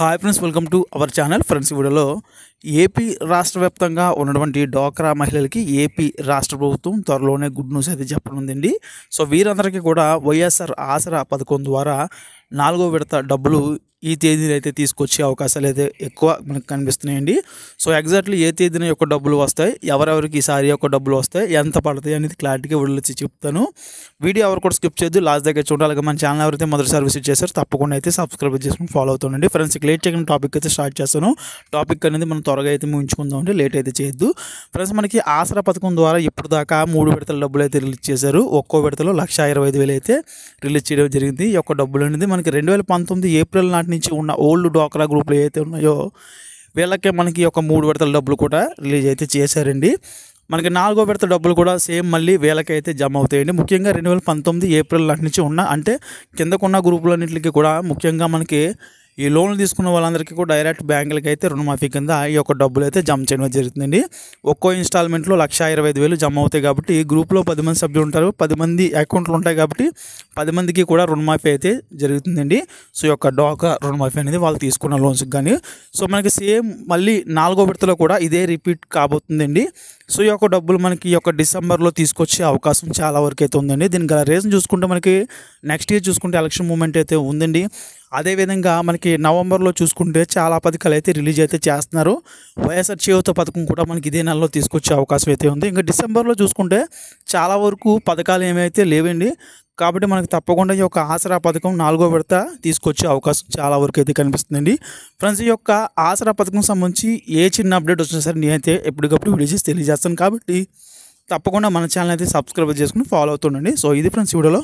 hi friends welcome to our channel friends వీడియోలో AP రాష్ట్ర వ్యాప్తంగా ఉన్నటువంటి డోక్రా మహిళలకి ఏపీ రాష్ట్ర ప్రభుత్వం త్వరలోనే గుడ్ న్యూస్ అయితే చెప్పనుందండి సో వీరందరికీ కూడా వైఎస్ఆర్ ఆసరా పథకం ద్వారా నాలుగో విడత డబ్బులు ఈ తేదీలో అయితే తీసుకొచ్చే అవకాశాలు అయితే ఎక్కువ మనకు కనిపిస్తున్నాయండి సో ఎగ్జాక్ట్లీ ఏ తేదీన యొక్క డబ్బులు వస్తాయి ఎవరెవరికి ఈసారి యొక్క డబ్బులు వస్తాయి ఎంత పడతాయి అనేది క్లారిటీగా వచ్చి చెప్తాను వీడియో ఎవరు కూడా స్కిప్ చేయొద్దు లాస్ట్ దగ్గర చూడాలి అలాగే మన ఛానల్ ఎవరైతే సార్ విజిట్ చేశారో తప్పకుండా అయితే సబ్స్క్రైబ్ చేసుకుని ఫాలో అవుతుండండి ఫ్రెండ్స్ లేట్ చేయకుండా టాపిక్ అయితే స్టార్ట్ చేస్తాను టాపిక్ అనేది మనం త్వరగా అయితే అండి లేట్ అయితే చేయొద్దు ఫ్రెండ్స్ మనకి ఆసరా పథకం ద్వారా ఇప్పుడు దాకా మూడు విడతల డబ్బులు అయితే రిలీజ్ చేశారు ఒక్కో విడతలో లక్ష ఇరవై ఐదు వేలు అయితే రిలీజ్ చేయడం జరిగింది ఈ యొక్క డబ్బులు అనేది మన మనకి రెండు వేల పంతొమ్మిది ఏప్రిల్ నాటి నుంచి ఉన్న ఓల్డ్ డోక్రా గ్రూపులు ఏవైతే ఉన్నాయో వీళ్ళకే మనకి ఒక మూడు విడతల డబ్బులు కూడా రిలీజ్ అయితే చేశారండి మనకి నాలుగో విడత డబ్బులు కూడా సేమ్ మళ్ళీ వీళ్ళకైతే జమ అవుతాయండి ముఖ్యంగా రెండు వేల పంతొమ్మిది ఏప్రిల్ నాటి నుంచి ఉన్న అంటే కిందకున్న గ్రూపులన్నింటికి కూడా ముఖ్యంగా మనకి ఈ లోన్లు తీసుకున్న వాళ్ళందరికీ కూడా డైరెక్ట్ బ్యాంకులకి అయితే రుణమాఫీ కింద ఈ యొక్క డబ్బులు అయితే జమ చేయడం జరుగుతుందండి ఒక్కో ఇన్స్టాల్మెంట్లో లక్ష ఇరవై ఐదు వేలు జమ అవుతాయి కాబట్టి గ్రూప్లో పది మంది సభ్యులు ఉంటారు పది మంది అకౌంట్లు ఉంటాయి కాబట్టి పది మందికి కూడా రుణమాఫీ అయితే జరుగుతుందండి సో ఈ యొక్క డోకా రుణమాఫీ అనేది వాళ్ళు తీసుకున్న లోన్స్కి కానీ సో మనకి సేమ్ మళ్ళీ నాలుగో విడతలో కూడా ఇదే రిపీట్ కాబోతుందండి సో ఈ యొక్క డబ్బులు మనకి ఈ యొక్క డిసెంబర్లో తీసుకొచ్చే అవకాశం చాలా వరకు అయితే ఉందండి దీనికి గల రీజన్ చూసుకుంటే మనకి నెక్స్ట్ ఇయర్ చూసుకుంటే ఎలక్షన్ మూమెంట్ అయితే ఉందండి అదేవిధంగా మనకి నవంబర్లో చూసుకుంటే చాలా పథకాలు అయితే రిలీజ్ అయితే చేస్తున్నారు వైఎస్ఆర్ చేయుత పథకం కూడా మనకి ఇదే నెలలో తీసుకొచ్చే అవకాశం అయితే ఉంది ఇంకా డిసెంబర్లో చూసుకుంటే చాలా వరకు పథకాలు ఏమైతే లేవండి కాబట్టి మనకు తప్పకుండా ఈ యొక్క ఆసరా పథకం నాలుగో విడత తీసుకొచ్చే అవకాశం చాలా వరకు అయితే కనిపిస్తుందండి ఫ్రెండ్స్ ఈ యొక్క ఆసరా పథకం సంబంధించి ఏ చిన్న అప్డేట్ వచ్చినా సరే నేనైతే ఎప్పటికప్పుడు వీడియో చేసి తెలియజేస్తాను కాబట్టి తప్పకుండా మన ఛానల్ అయితే సబ్స్క్రైబ్ చేసుకుని ఫాలో అవుతుండండి సో ఇది ఫ్రెండ్స్ వీడియోలో